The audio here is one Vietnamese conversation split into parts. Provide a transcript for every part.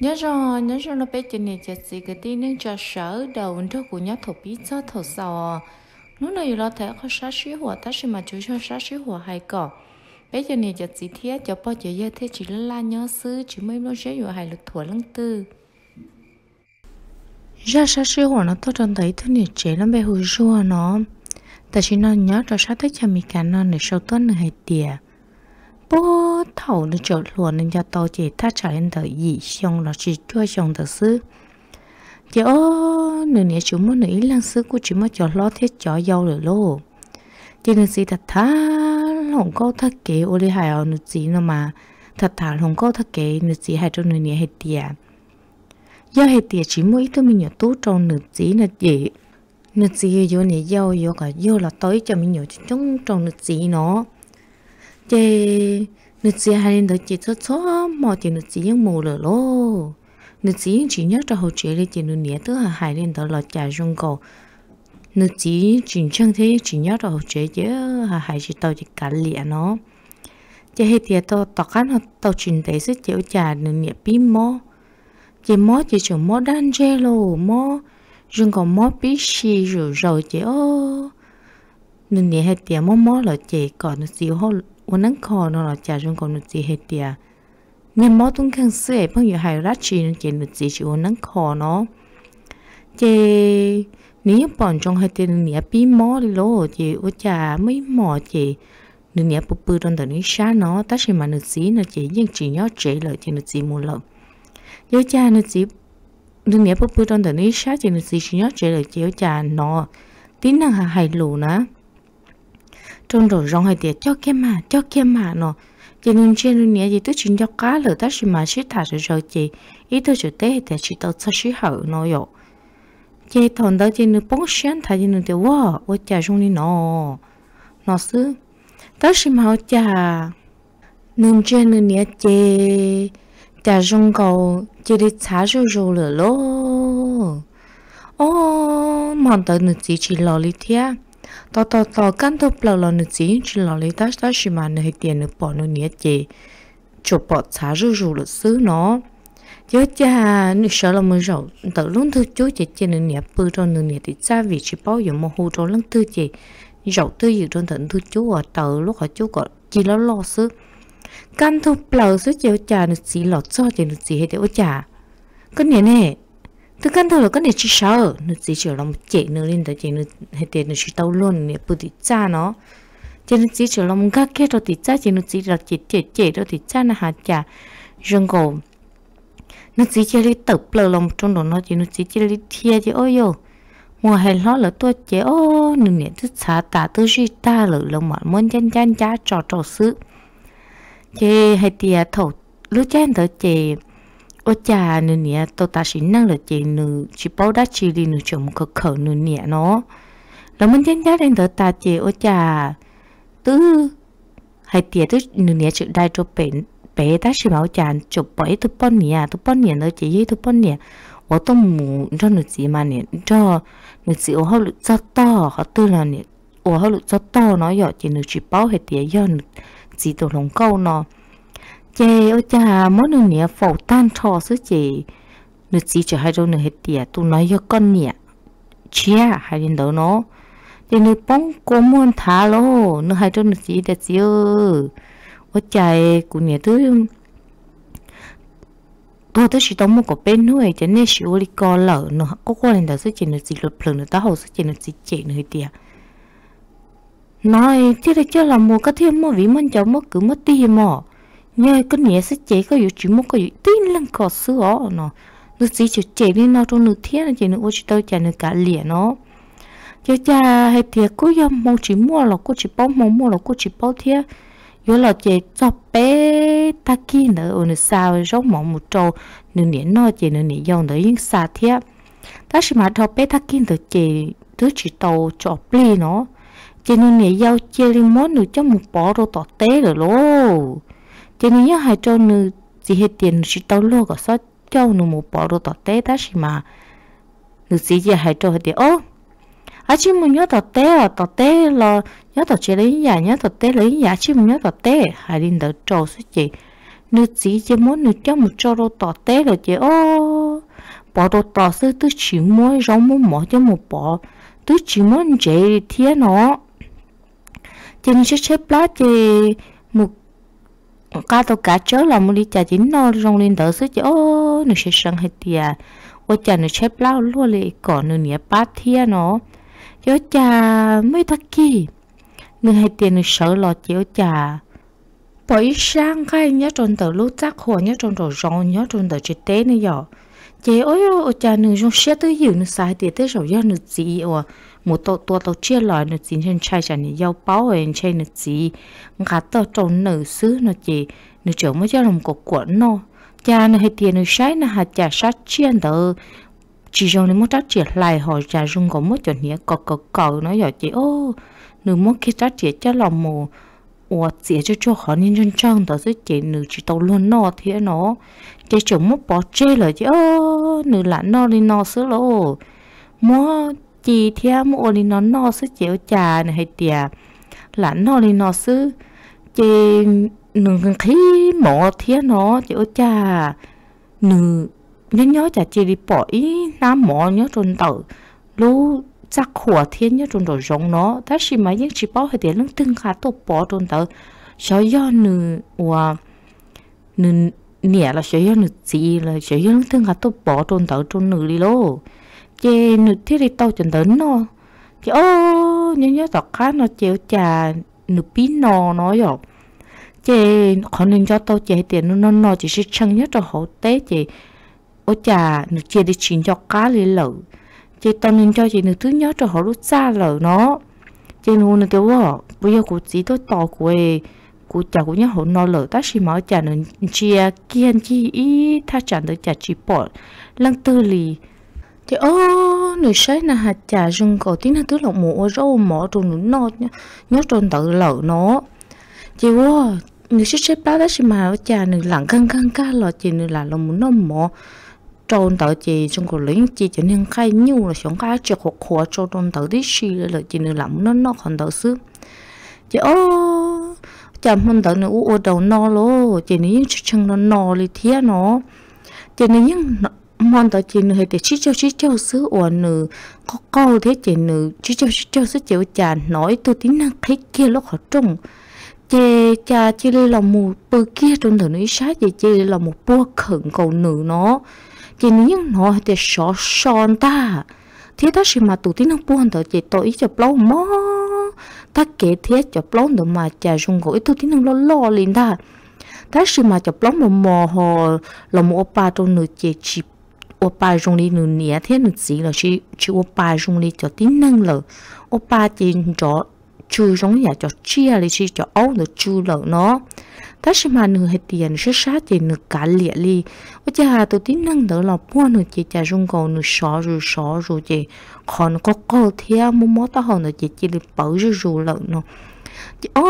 nhớ rõ nhớ rõ nó bé chân này chặt gì cái tin nên cho sở đầu cho của nhớ thổ bí cho thổ sò lúc này lo thể có sát sĩ hỏa ta sẽ mà chú cho sát sĩ hỏa hay cỏ bé chân này chặt gì thế cho bao giờ giờ thế chỉ là la nhớ sư chỉ mới lo sẽ hỏa hay lực thổ lăng tư ra sát sĩ hỏa nó tôi trông thấy thứ này chế lắm bé hùi rùa nó ta chỉ nó nhớ cho sát tới cho mình cả nó để sau tuần này hay tiệt 波头的角落，人家多姐他查人的异乡了是最乡的事。姐哦，女年 chúng muốn nữ lang sư của chúng mà cho lo thế cho giàu rồi lô. Chị nữ sĩ thật thà, lòng cô thật kế ô đi hài ở nữ sĩ nó mà. Thật thà lòng cô thật kế nữ sĩ hài cho nữ niên hết tiệt. Do hết tiệt chỉ mỗi tôi mình nhỏ tú trong nữ sĩ là gì. Nữ sĩ vô này giàu vô cả vô là tới cho mình nhỏ chúng trong nữ sĩ nó chê nữ chị hai nên đợi chị cho cho mò chị nữ chị những mù lờ lô nữ chị chỉ nhớ cho hậu chế lên chị nữ nhớ thứ là hai nên đợi lọt chả rong cầu nữ chị chỉ chẳng thế chỉ nhớ cho hậu chế chứ hà hai chị tao chỉ cả lìa nó chê hết thì tao tao cắn họ tao trình tế sẽ chịu chả nữ nhớ bí mò chê mò chị chịu mò đan chê lô mò rong cầu mò bí xì rồi rồi chê ô nữ nhớ hết thì mò mò là chê còn nữ xíu hậu วันนั้นคอเนาะจ่าจงก่อนหนุจีเฮเตียเงินมอต้องแข่งเสียเพิ่งอยู่ไฮรัชชีนเจนหนุจีชิวันนั้นคอเนาะเจนี่ปอนจงเฮเตียเนี่ยปีมอเลยโลเจว่าจ่าไม่หมอเจนเนี่ยปุ๊บปุ๊บตอนตอนนี้ช้าเนาะแต่ใช่มาหนุจีนะเจยังจีเนาะเจเลยเจหนุจีมูลเยอะจ่าหนุจีนเนี่ยปุ๊บปุ๊บตอนตอนนี้ช้าเจหนุจีชิเนาะเจเลยเจว่าจ่าเนาะ tí năng hà hài lù nữa trong rồi rong hơi tiệt cho kia mà cho kia mà nó chỉ nên trên luôn nhé chỉ tôi chỉ cho cá lửa ta chỉ mà chỉ thả rồi rồi chỉ ý tôi chủ tế thì chỉ tôi sẽ chỉ hở nó rồi chỉ thằng đó chỉ nên bóng sáng thả chỉ nên tiêu quá quá cha trong đi nó nó sư, ta chỉ mà cha nên trên luôn nhé chỉ cha trong cầu chỉ đi thả rồi rồi lửa lô ô mà tới nên chỉ chỉ lo đi thiệt tò tò tò căn thô bờ lò nửa chỉ chỉ lò lấy tách tách chỉ mà nửa tiền nửa bỏ nửa nhét chè chụp bỏ xá rù rù lợt xứ nó nhớ cha nửa sợ là mưa rầu tự luôn thư chú chỉ chè nửa nhẹ bự cho nửa nhẹ thì xa vì chỉ bao giờ mà hù cho lăng thư chè rầu thư gì trong tận thư chú ở tự lúc họ chú có chỉ lo lo xứ căn thô bờ xứ chè cha nửa chỉ lọt cho chè nửa chỉ hết để ô cha cái này nè tôi căn thầu là cái này chỉ sợ nó chỉ chờ lòng chạy nữa lên tới chạy nữa hết tiền nó chỉ tao luôn này bự thì cha nó chỉ nó chỉ chờ lòng gác kia rồi thì cha chỉ nó chỉ là chỉ chạy chạy rồi thì cha nó hạt chả rừng cổ nó chỉ chơi đi tập lờ lòng trong đó nó chỉ nó chỉ chơi đi thia chứ ôi yo mùa hè nó là tôi chế ô nửa nè tức xả tả tôi suy ta lỡ lòng mọi muốn chăn chăn cha trò trò sự chế hay tiệt thầu lúc chăn tới chế ô cha nữa nè tôi ta chỉ năng là chỉ nữ chỉ bảo đã chỉ đi nữ chồng khờ khờ nữa nè nó là mình thiên giác đến tới ta chỉ ô cha, tứ hay tiệt tứ nữ nè chữ đại cho bệnh bé ta chỉ bảo chàng chụp bảy tụ bốn nè tụ bốn nè chỉ chị tụ bốn nè ô tôi mù cho nữ chị mà nè cho nữ chị ô hậu lực cho to họ tư là nè ô hậu lực cho to nó giờ chỉ nữ chỉ bảo hay tiệt giờ chỉ tôi không câu nó chê ô cha mỗi nửa nè phổ tan trò sứ chị nửa chỉ cho hai đôi nửa hết tiệt tu nói cho con nè chia hai đến đó nó thì nửa bóng cố muốn thả lô nửa hai đôi nửa chỉ để chỉ ơ ô cha cụ nè thứ tôi thấy chỉ đóng một cái bên thôi cho nên chỉ ô đi co lở nó có có lên đó sứ chị nửa chỉ lột phần nửa tao hậu sứ chị nửa chỉ chị nửa hết tiệt nói chứ đây chưa là một cái thêm mà vì mình cháu mất cứ mất tiền mỏ nhớ cái nhẹ sẽ chế có yếu chỉ muốn có yếu tin lên cỏ sữa nó nó chỉ chỉ chế đi nó trong nước thiết chỉ nó chỉ tao chả nó cả liền nó cho cha hay thiệt cứ yếm mong chỉ mua là cứ chỉ bao mong mua là cứ chỉ bao thiết yếu là chế cho bé ta kia nữa ở nước sao rau mỏng một trâu nó chế dòng nửa 年用 nữa những xa thiết ta chỉ mà cho bé ta kia nữa chế thứ chỉ tàu cho bê nó chế nửa 年要 chế lên món nữa cho một bó rồi tỏ té rồi luôn chỉ nên nhớ hai trâu nữa chỉ hết tiền chỉ tao lo cả sao trâu nữa một bỏ đồ tao té ta xí mà nữa chỉ giờ hai trâu hết tiền ô à chỉ muốn nhớ tao té à tao té lo nhớ tao chơi lấy nhà nhớ tao té lấy nhà chỉ muốn nhớ tao té hai linh đỡ trâu suy chị nữa chỉ chỉ muốn nữa cho một trâu đồ tao té là chị ô bỏ đồ tao sư tôi chỉ muốn rong muốn mỏ cho một bỏ tôi chỉ muốn chị thiên nó chỉ nên sẽ xếp lá chị cá tôi cá chớ là muốn đi chả chín nó rong lên đỡ sức chứ ô nó sẽ sang hết tiệt ô chả nó chép lao luôn lại còn nó nhẹ ba thia nó chứ chả mới thật kỳ nó hết tiệt nó sợ lo chứ chả bởi sang khai nhớ tròn tờ lúc chắc hồ nhớ tròn tờ rong nhớ tròn tờ chết tế này giờ chế ôi ô cha nữ dùng xe tới hiểu nữ sai tiền tới rồi do nữ gì ô một tổ tổ tổ chia lại nữ gì trên trai chả nữ giàu bao em chơi nữ gì ngã tao trộn nữ xứ nữ chị nữ chở mới cha lòng cổ cuộn nó cha nữ hay tiền nữ sai nữ hạt cha sát chia đỡ chỉ dùng nữ muốn trách chia lại họ cha dùng có muốn cho nhẹ cọ cọ cọ nó giờ chị ô nữ muốn khi trách chia cho lòng mù 我姐就做好认真账的，这姐女只都乱闹天喏，姐就莫 bỏ chơi là chứ ô nữ lãn nó đi nó xứ lô, mua chị theo mua đi nó nó xứ chịu trà này hay tiề, lãn nó đi nó xứ chị nữ cần mỏ thiên nó chịu trà, nữ nhớ nhớ chả chị đi bỏ ý nam mỏ nhớ trôn tử, lúc chắc khổ thiên nhất trong đồ giống nó ta chỉ mà những chỉ bảo hệ tiền lưng từng khá tốt bỏ trong tờ sở do nữ và nữ nẻ là sở do nữ gì là sở do lưng từng khá tốt bỏ trong tờ trong nữ đi lô chê nữ thiết đi tàu chẳng đến nó chê ô nhớ nhớ tọt khá nó chịu trà nữ bí nò nó rồi chê họ nên cho tàu chê tiền nó nó chỉ sẽ chăng nhất cho hậu tế chê ô trà nữ chê đi chín cho cá lấy lẩu chị tâm nhìn cho chị nữ thứ nhất cho họ lúc xa lở nó chị luôn là kiểu vợ bây giờ cô chỉ tôi tỏ của ấy cô chả cô nhớ họ nó lở ta chỉ máu chả nên chia à kiên chi ý tha chẳng được chả chỉ bỏ lăng tư lì chị ô nữ sấy là hạt chả rừng cổ tiếng là thứ lộc mùa râu mỏ rồi nữ nó nhớ tròn tự lở nó chị vợ nữ sấy xếp bao ta chỉ máu chả nữ lặng căng căng ca lọ chị nữ là lòng muốn nó mỏ trôn tới chị trong cuộc lính chị chỉ nên khai nhu là xuống cái chuyện khổ khổ cho trôn tới đi xì là chị nên lắm nó nó còn tới xứ chị ô chạm hơn tới nó ô đầu no lô chị nên những chân nó no thì thế nó chị nên những mòn tới chị nên để chỉ cho chỉ cho xứ ủa nữa có câu thế chị nữ chỉ cho chỉ cho xứ chịu chán nói tôi tính năng thấy kia lúc họ trông chê cha chê là một bơ kia trong thử nữ sát chị chê là một bua khẩn cầu nữ nó chỉ những nó thì sọ sòn ta thế ta chỉ mà tụi tin nó buồn tới chỉ tội cho lâu mò ta kể thế cho lâu được mà chả dùng gối tụi tin nó lo lo liền ta ta chỉ mà cho lâu mà mò họ là một ba trong nửa chỉ chỉ ô ba dùng đi nửa nĩa thế nửa gì là chỉ chỉ ô ba dùng đi cho tí năng lợ ô ba chỉ cho chú giống nhà cho chia lấy chi cho ấu nữa chú lợ nó ta xem mà nửa hết tiền sẽ sát chỉ nửa cả lịa li ở cha hà tôi tin năng đỡ là mua nửa chỉ chả dùng cầu nửa xó rồi xó rồi chỉ còn có cầu theo mua mót ta hòn nửa chỉ chỉ là bảo rồi rồi lợ nó chỉ ô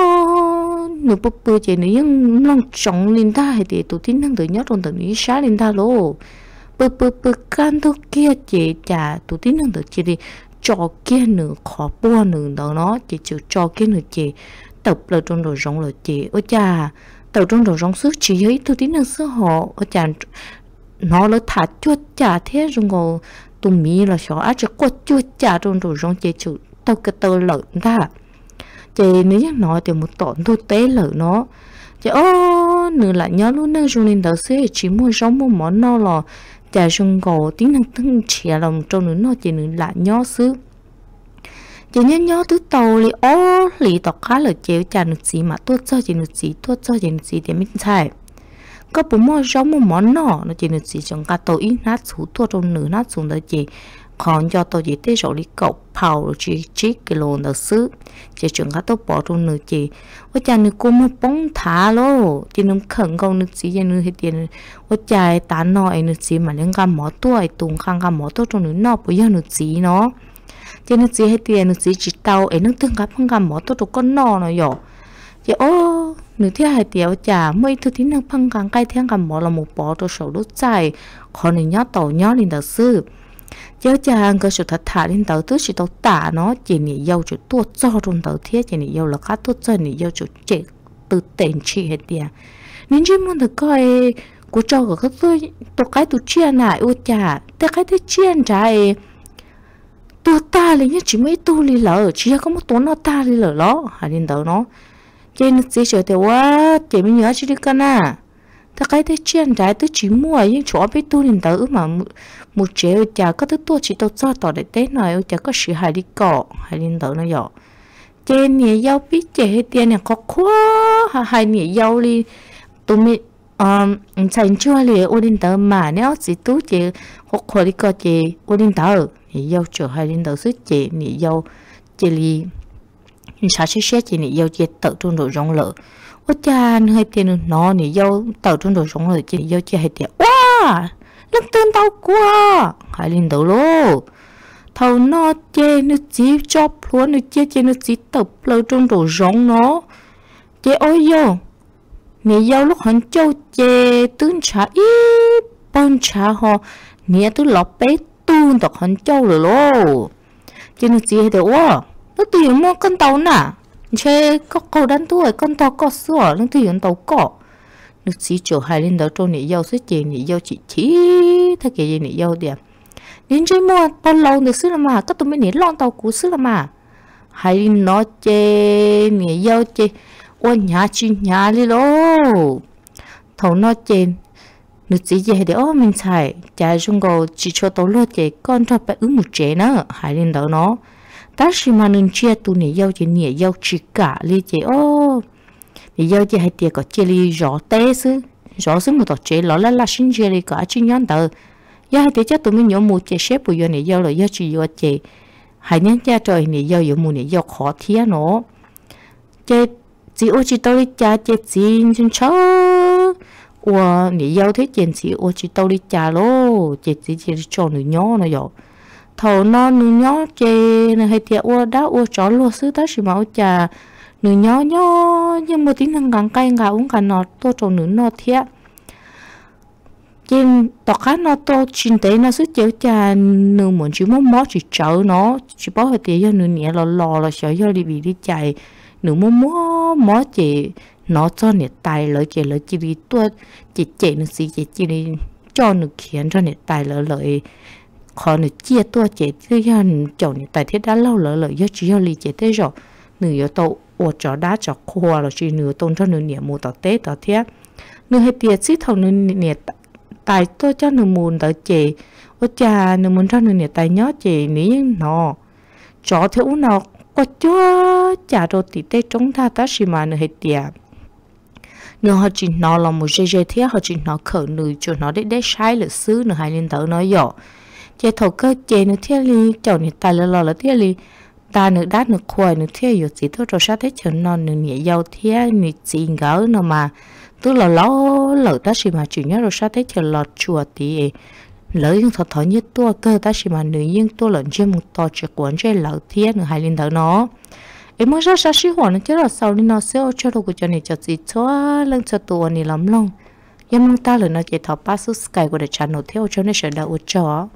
nửa bắp bơ chỉ nửa những lòng trọng lên ta hết tiền tôi tin năng đỡ nhớ trong tận nửa sát lên ta lô bơ bơ bơ can thôi kia chỉ chả tôi tin năng đỡ chỉ đi cho kia nữ khó bua nữ đó nó chỉ chịu cho kia nữ chị tập là trong đồ rong là chị ôi cha tập trong đồ rong sức chị thấy thứ tí năng sức họ ôi cha nó là thả chua chả thế rồi ngồi tụi mi là sợ á chỉ quất chua chả trong đồ rong chị chịu tao cái tờ lợn ta chị nếu như nói thì một tổn thôi tế lợn nó chị ô nữ lại nhớ luôn năng dùng lên đó sẽ chỉ mua giống một món no là chả dùng gỗ tiếng năng thân trẻ lòng trong nữ nó chỉ nữ là nhó xứ chỉ nhớ nhớ tứ tàu li ô li tọt khá là chéo chả nước gì mà tuốt cho chỉ nước gì tuốt cho chỉ nước gì để mình chạy có bố mò rau một món nọ nó chỉ nước gì trong cả tàu ít nát xuống tuốt trong nửa nát xuống đó chỉ còn do tôi chỉ tế rồi đi cậu phao chỉ chỉ cái lô nợ xứ chỉ trường khá tôi bỏ trong nửa chỉ ôi cha nửa cô mới bóng thả lô chỉ nửa khẩn câu nửa chỉ nửa hết tiền ôi cha tá nọ nửa chỉ mà lên gam mỏ tuổi tung khang gam mỏ tuổi trong nửa nọ bây giờ nửa chỉ nó chỉ nửa chỉ hết tiền nửa chỉ chỉ tao, ấy nửa tương gam phong gam mỏ tuổi trong con nọ nó nhỏ chỉ ô nửa thế hai tiểu chả mấy thứ tiếng năng phăng càng cay thiên cầm mỏ là một bỏ cho sầu đốt chạy còn nửa nhát tàu nhát lên đặc sư giáo cha cơ sự thật thà đến tàu thứ sự tàu tả nó chỉ nị dâu chỗ tua cho trong tàu thiết chỉ nị dâu là khác tua cho nị dâu chỗ chỉ từ tiền chi hết đi à. nên chỉ muốn được coi của cho cái tôi tôi cái tôi chia này ô cha tôi cái tôi chia trái tôi ta là như chỉ mấy tôi lì lỡ chỉ có một tuần nó ta lì lỡ đó hay đến tàu nó trên chỉ chơi thì quá chỉ mới nhớ chỉ đi cái nào ta cái thế chiên trái tới chỉ mua những chỗ biết tu nên tới mà một chế chả có tới tua chỉ tao cho tỏ để tết này ông chả có sự hại đi cọ hại lên tới nó dọ chế nhẹ dâu biết chế hết tiền này có quá hai nhẹ dâu đi tụi mình um thành chưa liền ô lên tới mà nếu chỉ tú chế hoặc khỏi đi cọ chế ô lên tới nhẹ dâu chờ hai lên tới sức chế nhẹ dâu chế liền sa sẽ sẽ chỉ nị dâu chết tự trung đồ rong lửa, quá cha hơi tiền nó nị dâu tự trung đồ rong lửa chị dâu chết hơi tiền quá, lắc tên tao quá hãy lên đầu lô thầu nó chê nó chỉ cho lúa nó chê chê nó chỉ tập lơ trung đồ rong nó chê ôi dâu nị dâu lúc hắn châu chê tướng trả ít bông trả họ nị tướng lọp bé tuôn tộc hắn châu rồi lô chê nó chỉ hết tiền wow nó tùy mua con tàu nà chê có cầu đan tuổi con tàu có sửa nó tùy con tàu cỏ nước xí chỗ hai lên đó trâu nị dâu xí chì nị dâu chị chí thay kì gì nị dâu đi đến chơi mua tao lâu được xí là mà các tụi mình nị lon tàu cũ xí là mà hai lên nó chê nị dâu chê ôi nhà chi nhà đi lô thầu nó chê nước chỉ về để ô mình xài chả dùng cầu chỉ cho tàu lô chè con cho bé ứng một trẻ nữa hai lên đỡ nó ta chỉ mà nên chia tu nè giao chỉ nè giao chỉ cả li chỉ ô nè giao chỉ hai tiệt có chia li rõ té xứ rõ xứ một tổ chế lỡ là là xin chia li cả chỉ nhắn tờ giao hai tiệt chắc tụi mình nhớ một chế xếp bây giờ nè giao rồi giao chỉ giao chế hai nhắn cha trời nè giao yếu mù nè giao khó thía nó chế chỉ ô chỉ tao đi cha chế chỉ chân chớ, ủa nè giao thế chuyện chỉ ô chỉ tao đi cha lô chế chỉ chỉ cho nữ nhỏ nó rồi thầu nó nụ nhó chê này hay tiệt ua đá ua chó lua sư ta chỉ máu chà nụ nhó nhó nhưng mà tính năng gắng cay ngà uống cả nó tô trồng nụ nó thiệt chim tọt cá nó tô chín tế nó sức chéo chà nụ muốn chỉ muốn mót chỉ chở nó chỉ bó hơi tiệt do nụ nhẹ lò lò là sợ do đi bị đi chạy nụ muốn mót mót chỉ nó cho nè tay lợi chỉ lợi chỉ đi tuột chỉ chạy nụ sĩ chỉ chỉ đi cho nụ khiến cho nè tay lợi lợi khó nữa chia tua chế thứ hơn chồng tại thế đã lâu lỡ lỡ do chỉ do lì chế thế rồi nửa do tàu ủa chó đá chó khoa là chỉ nửa tôn cho nửa nhẹ mù tàu tết tàu thế nửa hết tiệt xít thầu nửa nhẹ tại tôi cho nửa mùn tàu chế ủa cha nửa mùn cho nửa nhẹ tại nhớ chế ní nọ chó thế u nọ có chó chả đồ tỉ tê trống tha ta xì mà nửa hết tiệt nửa họ chỉ nó là một dây dây thế họ chỉ nó khởi nửa cho nó để để sai lịch sử nửa hai liên tử nói dọ chế thổ cơ chế nữa thiết lý chậu nữa tài lò là thiết lý ta nữa đá nữa khoai nữa thiết yếu gì tôi rồi sát thế chờ non nữa nhẹ dâu thiết nữa gì ngỡ nó mà tôi là lỡ lỡ ta xì mà chủ nhớ rồi sát thế chờ lọt chùa tí lỡ nhưng thật thở như tôi cơ ta xì mà nữ nhưng tôi lợn chơi một to chơi quấn chơi lỡ thiết nữa hai linh thở nó em mới ra sát sĩ hoàn nó chết là sau đi nó sẽ cho đồ của cho này cho gì cho lưng cho tôi này lắm lòng nhưng ta là nó chỉ thọ pass sky của the channel theo cho nên sẽ đã uất cho